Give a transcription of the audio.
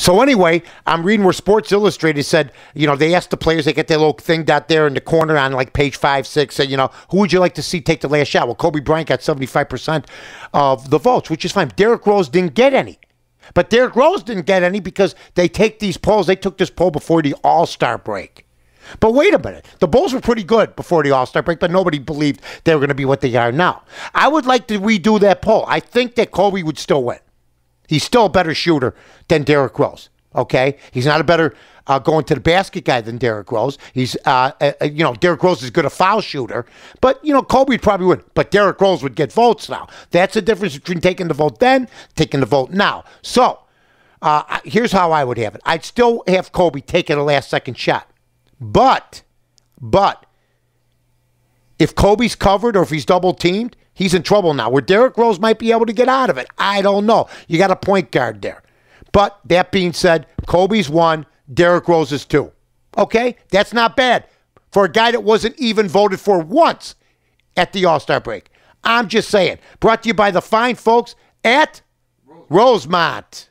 So anyway, I'm reading where Sports Illustrated said, you know, they asked the players, they get their little thing out there in the corner on like page five, six, said, you know, who would you like to see take the last shot? Well, Kobe Bryant got 75% of the votes, which is fine. Derrick Rose didn't get any. But Derrick Rose didn't get any because they take these polls. They took this poll before the All Star break. But wait a minute. The Bulls were pretty good before the All Star break, but nobody believed they were going to be what they are now. I would like to redo that poll. I think that Kobe would still win. He's still a better shooter than Derrick Rose. Okay, he's not a better uh, going to the basket guy than Derrick Rose. He's uh, uh, uh, you know Derrick Rose is good a foul shooter, but you know Kobe probably would. But Derrick Rose would get votes now. That's the difference between taking the vote then, taking the vote now. So uh, here's how I would have it. I'd still have Kobe taking the last second shot, but but if Kobe's covered or if he's double teamed, He's in trouble now. Where Derrick Rose might be able to get out of it, I don't know. You got a point guard there. But that being said, Kobe's one, Derrick Rose is two. Okay, that's not bad for a guy that wasn't even voted for once at the All Star break. I'm just saying. Brought to you by the fine folks at Rosemont.